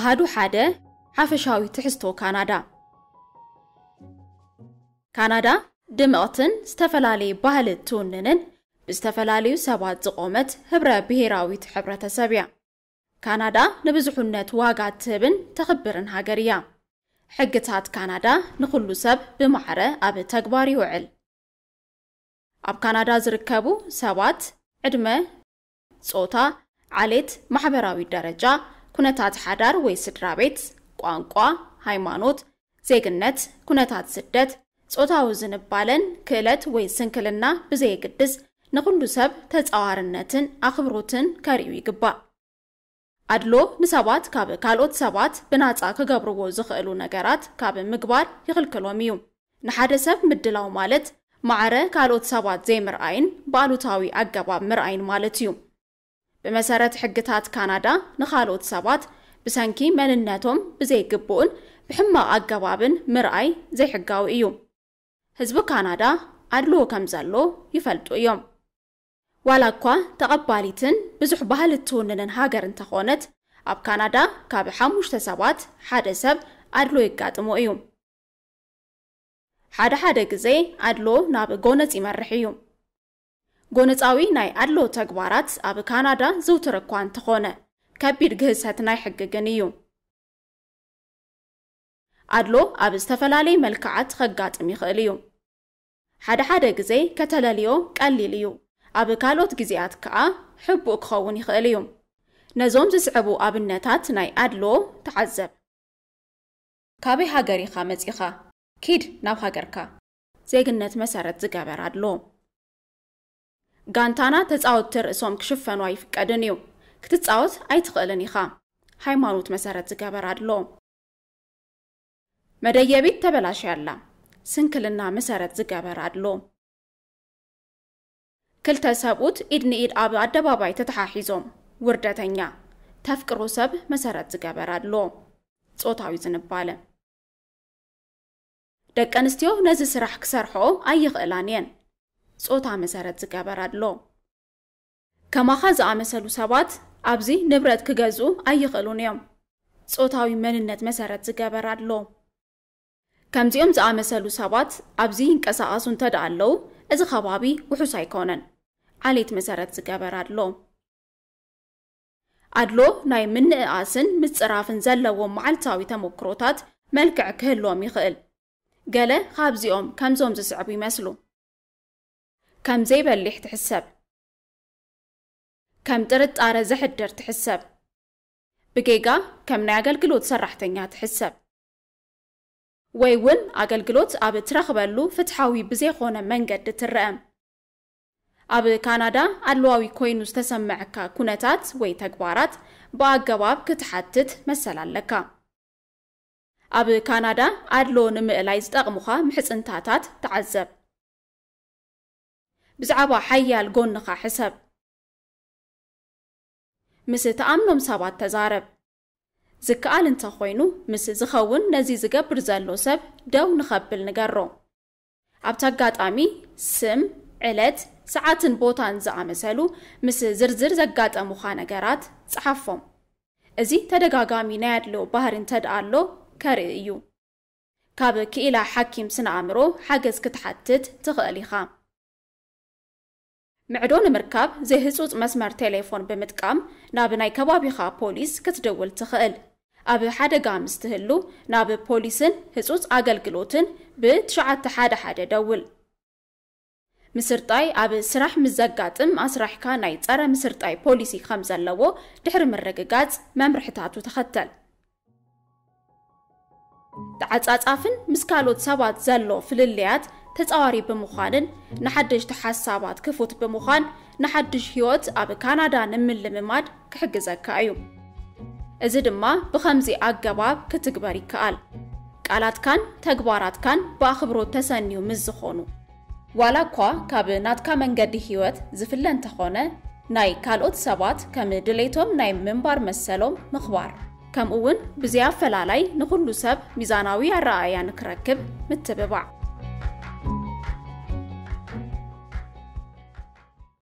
ኣሃዱ ሓደ ሓፈሻዊ ትሕዝቶ ካናዳ ካናዳ ድምቕትን ዝተፈላለየ ባህሊ ትውንንን ብዝተፈላለዩ ሰባት ዝቆመት ህብረ ብሄራዊት ሕብረተሰብ እያ ካናዳ ንብዙሕነት ዋጋ እትህብን ተኽብርን ሃገር እያ ሕግታት ካናዳ ንኹሉ ሰብ ብማዕረ ኣብ ተግባር ይውዕል ኣብ ካናዳ ዝርከቡ ሰባት ዕድመ ጾታ ዓሌት ማሕበራዊ ደረጃ ኩነታት ሓዳር ወይ ስድራ ቤት፣ ቋንቋ፣ ሃይማኖት፣ ዜግነት፣ ኩነታት ስደት፣ ፆታዊ ዝንባለን፣ ክእለት ወይ ስንክልና ብዘየግድስ ንኹሉ ሰብ ተፃዋርነትን ኣኽብሮትን ከርእዩ ይግባእ። ኣድሎ ንሰባት ካብ ካልኦት ሰባት ብናፃ ክገብርዎ ዝኽእሉ ነገራት ካብ ምግባር ይኽልክሎም እዩ። ንሓደ ሰብ ምድላው ማለት ማዕረ ካልኦት ሰባት ዘይምርኣይን ብኣሉታዊ ኣገባብ ምርኣይን ማለት እዩ። ብመሰረት ሕግታት ካናዳ ንኻልኦት ሰባት ብሰንኪ መንነቶም ብዘይግብኡን ብሕማቕ ኣገባብን ምርኣይ ዘይሕጋዊ እዩ ህዝቢ ካናዳ ኣድልዎ ከም ዘሎ ይፈልጡ እዮም ዋላ እኳ ተቐባሊትን ብዙሕ ባህል እትውንንን ሃገር እንተኾነት ኣብ ካናዳ ካብ ሓሙሽተ ሰባት ሓደ ሰብ ኣድሎ ይጋጥሞ እዩ ሓደ ሓደ ግዜ ኣድሎ ናብ ጎነፅ ይመርሕ እዩ ጎነፃዊ ናይ ኣድሎ ተግባራት ኣብ ካናዳ ዝውትር እኳ እንተኾነ ከቢድ ግህሰት ናይ ሕጊ ግን እዩ ኣድሎ ኣብ ዝተፈላለየ መልክዓት ከጋጥም ይኽእል እዩ ሓደ ሓደ ግዜ ከተለልዮ ቀሊል እዩ ኣብ ካልኦት ግዜያት ከዓ ሕቡእ ክኸውን ይኽእል እዩ ነዞም ዝስዕቡ ኣብነታት ናይ ኣድሎ ተዓዘብ ካበይ ሃገር ኢኻ መጺኻ ኪድ ናብ ሃገርካ ዜግነት መሰረት ዝገበር ኣድሎ ጋንታና ተፃወት ትርእሶም ክሽፈኑ ኣይፍቀድን እዩ ክትፃወት ኣይትኽእልን ኢኻ ሃይማኖት መሰረት ዝገበር ኣሎ መደየቢት ተበላሽያ ኣላ ስንክልና መሰረት ዝገበር ኣሎ ክልተ ሰብኡት ኢድ ንኢድ ኣብ ኣደባባይ ተተሓሒዞም ውርደተኛ ተፍቅሮ ሰብ መሰረት ዝገበር ኣሎ ጾታዊ ዝንባለ ደቂ ኣንስትዮ ነዚ ስራሕ ክሰርሕኦ ኣይኽእላን እየን ጾታ መሰረት ዝገበር ኣሎ ከማኻ ዝኣመሰሉ ሰባት ኣብዚ ንብረት ክገዝኡ ኣይኽእሉን እዮም ጾታዊ መንነት መሰረት ዝገበር ኣሎ ከምዚኦም ዝኣመሰሉ ሰባት ኣብዚ ይንቀሳቐሱ ደ ኣለዉ እዚ ከባቢ ውሑስ ኣይኮነን ዓሌት መሰረት ዝገበር ኣሎ ኣድሎ ናይ ምንእኣስን ምፅራፍን ዘለዎም መዓልታዊ ተሞክሮታት መልክዕ ክህልዎም ይኽእል ገለ ካብዚኦም ከምዞም ዝስዕቡ ይመስሉ ከም ዘይበሊሕ ትሕሰብ ከም ጥርጣረ ዘሕድር ትሕሰብ ብጌጋ ከም ናይ ኣገልግሎት ሰራሕተኛ ትሕሰብ ወይ እውን ኣገልግሎት ኣብ እትረኽበሉ ፍትሓዊ ብዘይኾነ መንገዲ ትርአ ኣብ ካናዳ ኣለዋዊ ኮይኑ ዝተሰምዐካ ኩነታት ወይ ተግባራት ብኣገባብ ክትሓትት መሰል ኣለካ ኣብ ካናዳ ኣድሎ ንምእላይ ዝጠቕሙኻ ምሕፅንታታት ተዓዘብ ብዛዕባ ሓያል ጎንኻ ሕሰብ ምስ ተኣምኖም ሰባት ተዛረብ ዝከኣል ኾይኑ ምስ ዝኸውን ነዚ ዝገብር ዘሎ ሰብ ደው ንኸብል ንገሮ ኣብቲ ኣጋጣሚ ስም ዕለት ሰዓትን ቦታን ዝኣመሰሉ ምስ ዝርዝር ዘጋጠሙኻ ነገራት ፀሓፎም እዚ ተደጋጋሚ ናይ ኣድልዮ ባህሪ ደኣ ኣሎ ከርኢ እዩ ካብ ክኢላ ሓኪም ስነ ኣእምሮ ሓገዝ ክትሓትት ትኽእል ኢኻ ምዕዶ ንምርካብ ዘይህፁፅ መስመር ቴሌፎን ብምጥቃም ናብ ናይ ከባቢኻ ፖሊስ ክትደውል ትኽእል ኣብ ሓደጋ ምስትህሉ ናብ ፖሊስን ህፁፅ ኣገልግሎትን ብ911 ደውል ምስርጣይ ኣብ ስራሕ ምዘጋጥም ኣስራሕካ ናይ ፀረ ምስርጣይ ፖሊሲ ከም ዘለዎ ድሕሪ ምርግጋፅ መምርሕታቱ ተኸተል ተዓፃፃፍን ምስ ካልኦት ሰባት ዘሎ ፍልልያት ተፃዋሪ ብምዃንን ንሓደሽቲ ሓሳባት ክፉት ብምዃን ንሓድሽ ህይወት ኣብ ካናዳ ንምልምማድ ክሕግዘካ እዩ እዚ ድማ ብከምዚ ኣገባብ ክትግበር ይከኣል ቃላትካን ተግባራትካን ብኣኽብሮ ተሰኒዩ ምስ ዝኾኑ ዋላ እኳ ካብ ናትካ መንገዲ ህይወት ዝፍለ እንተኾነ ናይ ካልኦት ሰባት ከም ድሌቶም ናይ ምንባር መሰሎም ምኽባር ከምኡ እውን ብዘይ ኣፈላላይ ንኹሉ ሰብ ሚዛናዊ ኣረኣያ ንክረክብ ምትብባዕ